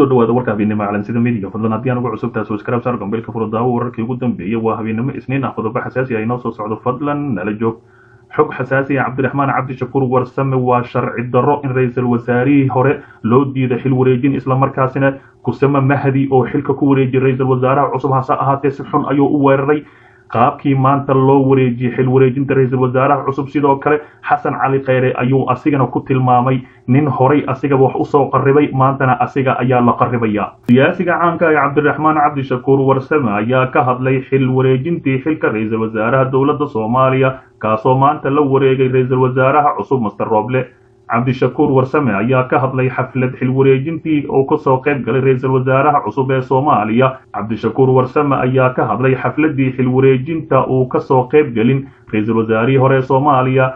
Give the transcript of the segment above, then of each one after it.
kusoo dhawaada warka habeennimo caalam sida midiga fadlan haddii aan uga cusubtaha subscribe saar gombeelka furo wararkii ugu dambeeyey waa habeenimo isniin ah qodobo xasaasi ay ah inoo soo socdo fadlan nala joog xog xasaasi ah cabdiraxmaan cabdishakuur warsame waa sharci darro in ra-iisul wasaarihii hore loo diida xil wareejin islamarkaasina kusama mahdi oo xilka ku wareejiyay ra-iisul wasaaraha cusub hase ahaatee si xun ayuu u weeraray qaabkii maanta loo wareejiyey xil wareejinta ra-iisul wasaaraha cusub sidoo kale xasan cali kheyre ayuu asigana ku tilmaamay nin horay asigaba wax usoo qaribay maantana asiga ayaa la qaribaya siyaasiga caanka ah ee cabdiraxmaan cabdishakuur warsame ayaa ka hadlay xil wareejintii xilka ra-iisul wasaaraha dowladda soomaaliya kaasoo maanta la wareegay ra-iisul wasaaraha cusub master roble cabdishakuur warsame ayaa ka hadlay xaflad xilwareejintii uu ka soo qayb galay ra-iisul wasaaraha cusub ee soomaaliya cabdishakuur warsame ayaa ka hadlay xafladii xilwareejinta uu ka soo qayb gelin ra-iisul wasaarihii hore ee soomaaliya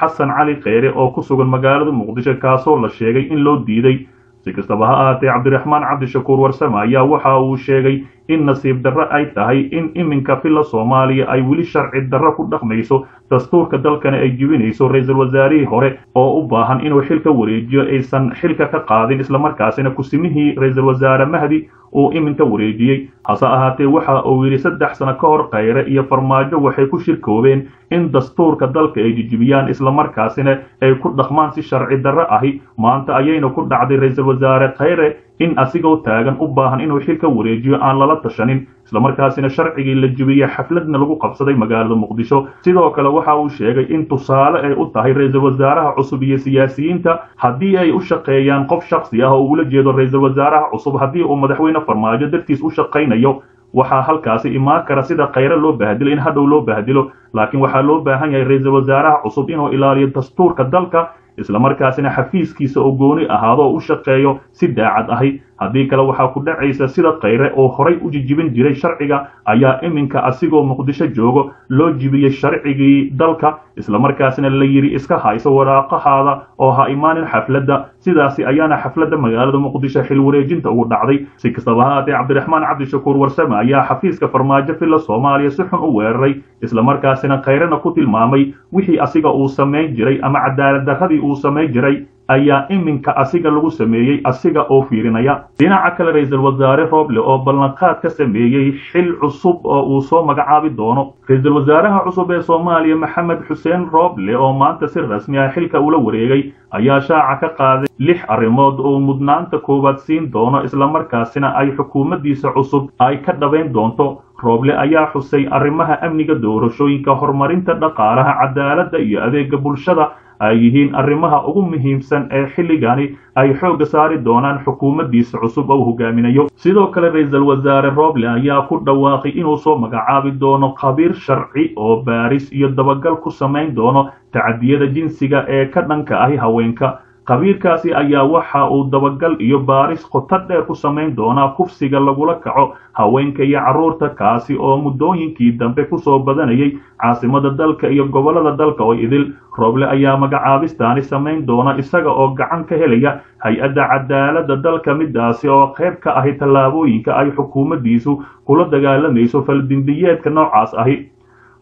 xasan cali kheyre oo ku sugan magaalada muqdisho kaasoo la sheegay in loo diiday si kastaba ha ahaatee cabdiraxmaan cabdishakuur warsame ayaa waxa uu sheegay in nasiib darro ay tahay in iminka filla soomaaliya ay weli sharci darro ku dhaqmayso dastuurka dalkana ay jibinayso ra iisal wasaarihii hore oo u baahan inuu xilka wareejiyo aysan xilka ka qaadin islamarkaasina kusimihii ra-iisul wasaare mahdi uu iminka wareejiyey hase ahaatee waxa uu yidhi saddex sano ka hor khayre iyo farmaajo waxay ku shirkoobeen in dastuurka dalka ay jijibiyaan islamarkaasina ay ku dhaqmaan si sharci darro ahi maanta ayayna ku dhacday ra-iisul wasaare khayre in asigoo taagan u baahan inuu xilka wareejiyo aan lala tashanin islamarkaasina sharcigii la jibiyey xafladna lagu qabsaday magaalada muqdisho sidoo kale waxa uu sheegay in tusaale ay u tahay ra-iisul wasaaraha cusub iyo siyaasiyiinta haddii ay u shaqeeyaan qof shaksi ah oo uula jeedo ra-iisul wasaaraha cusub haddii uu madaxweyne farmaajo dartiis u shaqaynayo waxaa halkaasi imaan kara sida khayre loo bahdilo in hadhow loo bahdilo laakiin waxaa loo baahan yahay ra-iisul wasaaraha cusub inuu ilaaliyo dastuurka dalka isla markaasina xafiiskiisa oo gooni ahaado oo u shaqeeyo si daacad ahay haddii kale waxaa ku dhacaysa sida kayre oo horay u jijibin jiray sharciga ayaa iminka asigoo muqdisho joogo loo jibiyey sharcigii dalka islamarkaasna la yidhi iska hayso waraaqahaada oo ha imaanin xafladda sidaasi ayaana xafladda magaalada muqdisho xil wareejinta ugu dhacday si kastaba haatee cabdiraxmaan cabdishakuur warsame ayaa xafiiska farmaajo filla soomaaliya si xun u weeraray islamarkaasina khayrena ku tilmaamay wixii asiga uu samayn jiray ama cadaaladdarradii uu samayn jiray ayaa iminka asiga lagu sameeyey asiga oo fiirinaya dhinaca kale ra-iisul wasaare rooble oo ballanqaad ka sameeyey xil cusub oo uu soo magacaabi doono ra-iisul wasaaraha cusub ee soomaaliya maxamed xuseen rooble oo maanta si rasmi ah xilka ula wareegay ayaa shaaca ka qaaday lix arrimood oo mudnaanta koowaad siin doono islamarkaasina ay xukuumaddiisa cusub ay ka dhabayn doonto rooble ayaa xusay arrimaha amniga doorashooyinka horumarinta dhaqaalaha cadaaladda iyo adeega bulshada ay yihiin arrimaha ugu muhiimsan ee xilligani ay xoogga saari doonaan xukuumaddiisa cusub ou hogaaminayo sidoo kale ra-iisul wasaare roble ayaa ku dhawaaqay inuu soo magacaabi doono khabiir sharci oo baaris iyo dabagal ku samayn doono tacadiyada jinsiga ee ka dhanka ahi haweenka qabiilkaasi ayaa waxa uu dabagal iyo baaris qoto dheer ku samayn doonaa kufsiga lagula kaco haweenka iyo carruurta kaasi oo muddooyinkii dambe kusoo badanayay caasimada dalka iyo gobollada dalka oo idil roble ayaa magacaabistaani samayn doona isaga oo gacan ka helaya hay-adda cadaaladda dalka midaasi oo qayb ka ahi tallaabooyinka ay xukuumaddiisu kula dagaalamayso faldimbiyeedka noocaas ahi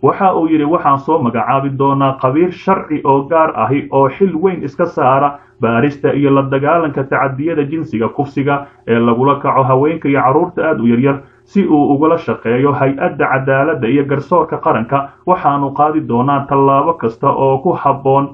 waxa uu yidhi waxaan soo magacaabi doonaa qabiil sharci oo gaar ahi oo xil weyn iska saara baarista iyo la dagaalanka tacadiyada jinsiga kufsiga ee lagula kaco haweenka iyo carruurta aad u yaryar si uu ugala shaqeeyo hay-adda cadaaladda iyo garsoorka qaranka waxaanu qaadi doonaa tallaabo kasta oo ku habboon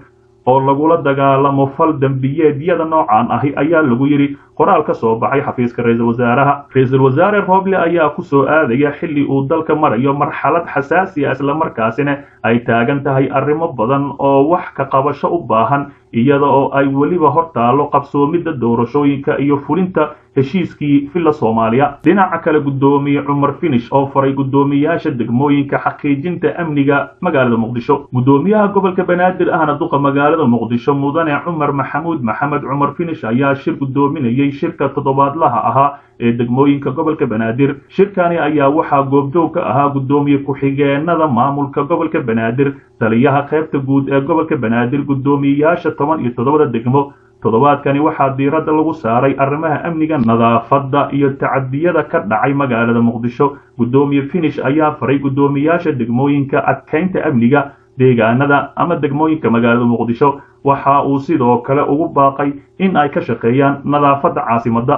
oo lagula dagaalamo fal dembiyeedyada noocan ahi ayaa lagu yidhi qoraal ka soo baxay xafiiska ra-iisul wasaaraha ra-iisul wasaare roble ayaa kusoo aadaya xilli uu dalka marayo marxalad xasaasiya ah, isla markaasina ay taagan tahay arrimo badan oo wax ka qabasho u baahan iyada oo ay weliba hortaalo qabsoomidda doorashooyinka iyo fulinta heshiiskii filla soomaaliya dhinaca kale guddoomiye cumar finish oo faray guddoomiyaasha degmooyinka xaqiijinta amniga magaalada muqdisho guddoomiyaha gobolka banaadir ahna duqa magaalada muqdisho mudane cumar maxamuud maxamed cumar finish ayaa shir guddoominayay hirgeliyey shirka toddobaadlaha ahaa ee degmooyinka gobolka banaadir shirkani ayaa waxaa goobjoog ka ahaa guddoomiye ku xigeennada maamulka gobolka banaadir taliyaha qaybta guud ee gobolka banaadir guddoomiyeyaasha toban iyo toddobada degmo toddobaadkani waxaa diiradda lagu saaray arrimaha amniga nadaafadda iyo tacadiyada ka dhacay magaalada muqdisho guddoomiye finish ayaa faray guddoomiyeyaasha degmooyinka adkaynta amniga deegaanada ama degmooyinka magaalada muqdisho waxa uu sidoo kale ugu baaqay in ay ka shaqeeyaan nadaafadda caasimadda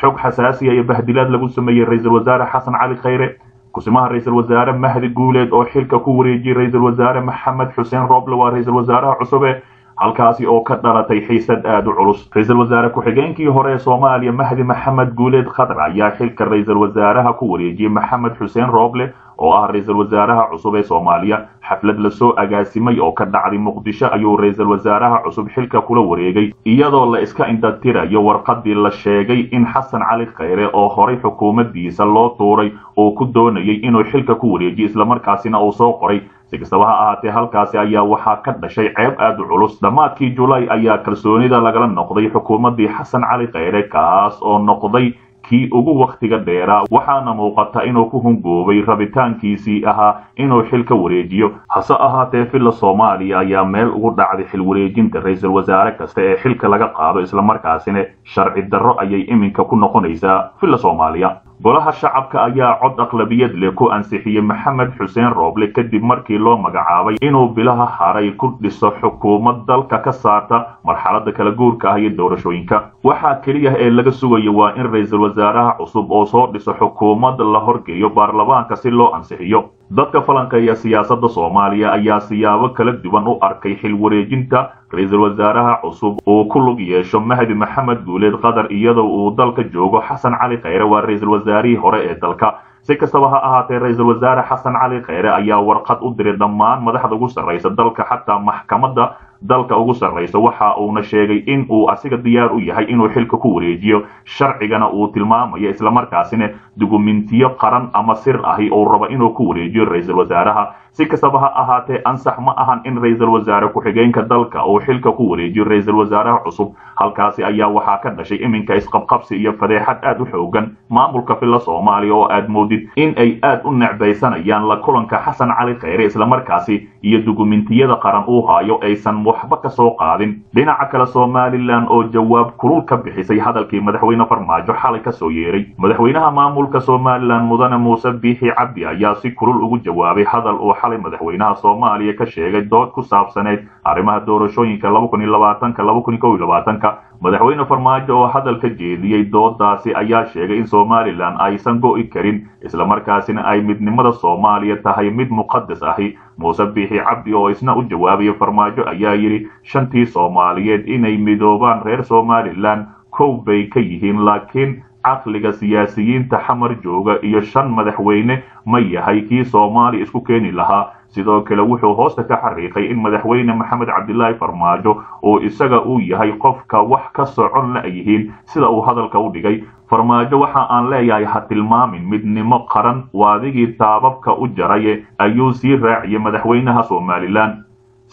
xog xasaasiya ah iyo bahdilaad lagu sameeyey ra-iisul wasaare xasan cali khayre kusimaha ra-iisul wasaare mahdi guuleed oo xilka ku wareejiyey ra-iisul wasaare maxamed xuseen rooble waa ra-iisul wasaaraha cusube halkaasi oo ka dhalatay xiisad aad u culus ra iisal wasaare ku-xigeenkii hore ee soomaaliya mahdi maxamed guuleed khatar ayaa xilka ra-iisul wasaaraha ku wareejiyey maxamed xuseen rooble oo ah ra-iisul wasaaraha cusub ee soomaaliya xaflad lasoo agaasimay oo ka dhacday muqdisho ayuu ra-iisul wasaaraha cusub xilka kula wareegay iyadoo la iska indhatirayo warqadii la sheegay in xasan cali kheyre oo horay xukuumaddiisa loo tuuray oo ku doonayay inuu xilka ku wareejiyo islamarkaasina uu soo qoray si kastaba ha ahaatee halkaasi ayaa waxaa ka dhashay ceeb aad u culus dhammaadkii julay ayaa kalsoonida lagala noqday xukuumaddii xasan cali kheyre kaas oo noqday kii ugu wakhtiga dheeraa waxaana muuqata inuu ku hungoobay rabitaankiisii ahaa inuu xil ka wareejiyo hase ahaatee filla soomaaliya ayaa meel ugu dhacday xil wareejinta ra-iisul wasaare kasta ee xilka laga qaado islamarkaasina sharci darro ayay iminka ku noqonaysaa filla soomaaliya golaha shacabka ayaa cod aqlabiyad leh ku ansixiyey maxamed xuseen rooble kadib markii loo magacaabay inuu bilaha haray ku dhiso xukuumad dalka ka saarta marxaladda kala guurka ah iyo doorashooyinka waxaa keliya ee laga sugaya waa in wasaaraha cusub oo soo dhiso xukuumad la horgeeyo baarlamaanka si loo ansixiyo dadka falanqeeya siyaasadda soomaaliya ayaa siyaabo kala duwan u arkay xil wareejinta ra-iisul wasaaraha cusub uu ku lug yeesho mahdi maxamed guuleed qatar iyadoo uu dalka joogo xasan cali khayre waa ra-iisul wasaarihii hore ee dalka si kastaba ha ahaatee ra-iisul wasaare xasan cali kheyre ayaa warqad u diray dhammaan madaxda ugu sarraysa dalka xataa maxkamadda dalka ugu sarraysa waxa uuna sheegay in uu asiga diyaar u yahay inuu xilka ku wareejiyo sharcigana uu tilmaamayo islamarkaasina dugumintiyo qaran ama sir ahi uu rabo inuu ku wareejiyo ra-iisul wasaaraha si kastaba ha ahaatee ansax ma ahan in ra-iisul wasaare ku-xigeenka dalka uu xilka ku wareejiyo ra-iisul wasaaraha cusub halkaasi ayaa waxaa ka dhashay iminka isqabqabsi iyo fadeexad aad u xoogan maamulka filla soomaaliya oo aad moodi moodid in ay aad u necbaysanayaan la kulanka xasan cali khayre markaasi iyo dukumentiyada qaran uu haayo aysan waxba ka soo qaadin dhinaca kale somalilan oo jawaab kulul ka bixisay hadalkii madaxweyne farmaajo xalay ka soo yeeray madaxweynaha maamulka somalilan mudane muuse biixi cabdi ayaa si kulul ugu jawaabay hadal uu xalay madaxweynaha soomaaliya ka sheegay dood ku saabsaneyd arrimaha doorashooyinka madaxweyne farmaajo oo hadalka jeediyey doodaasi ayaa sheegay in somalilan aysan go'i karin islamarkaasina ay midnimada soomaaliya tahay mid muqadas ahi muuse biixi cabdi oo isna u jawaabaya farmaajo ayaa yidhi shantii soomaaliyeed inay midoobaan reer somalilan kow bay ka yihiin laakiin caqliga siyaasiyiinta xamar jooga iyo shan madaxweyne ma yahay kii soomaaliya isku keeni lahaa sidoo kale wuxuu hoosta ka xariiqay in madaxweyne maxamed cabdilaahi farmaajo oo isaga uu yahay qofka wax ka socon la yihiin sida uu hadalka u dhigay farmaajo waxa aan leeyahay ha tilmaamin midnimo qaran waa adigii taababka u jaraye ayuu sii raaciyey madaxweynaha somalilan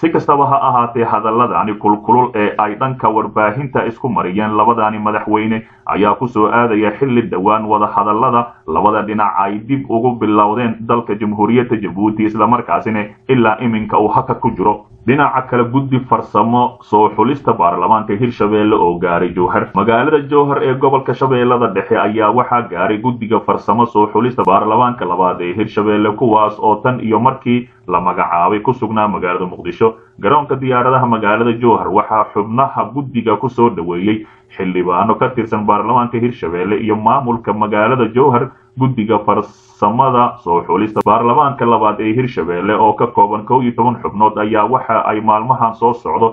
si kastaba ha ahaatee hadalladani kulkulul ee ay dhanka warbaahinta isku mariyeen labadani madaxweyne ayaa ku soo aadaya xilli dhowaan wada hadallada labada dhinac ay dib ugu bilowdeen dalka jamhuuriyadda jabuuti islamarkaasina ilaa iminka uu haka ku jiro dhinaca kale guddi farsamo soo xulista baarlamaanka hirshabeelle oo gaaray jowhar magaalada jowhar ee gobolka shabeellada dhexe ayaa waxaa gaaray guddiga farsamo soo xulista baarlamaanka labaad ee hirshabeelle kuwaas oo tan iyo markii la magacaabay ku sugnaa magaalada muqdisho garoonka diyaaradaha magaalada jowhar waxaa xubnaha guddiga ku soo dhoweeyey xildhibaano ka tirsan baarlamaanka hirshabeelle iyo maamulka magaalada jowhar guddiga farsamada soo xulista baarlamaanka labaad ee hirshabeelle oo ka kooban kow iyo toban xubnood ayaa waxa ay maalmahan soo socdo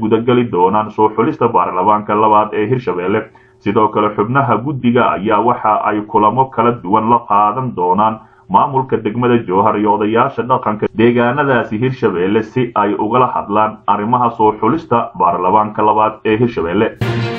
gudageli doonaan soo xulista baarlamaanka labaad ee hirshabeelle sidoo kale xubnaha guddiga ayaa waxa ay kulamo kala duwan la qaadan doonaan maamulka degmada jowhar iyo odayaasha dhaqanka deegaanadaasi hirshabeelle si ay ugala hadlaan arrimaha soo xulista baarlamaanka labaad ee hirshabeelle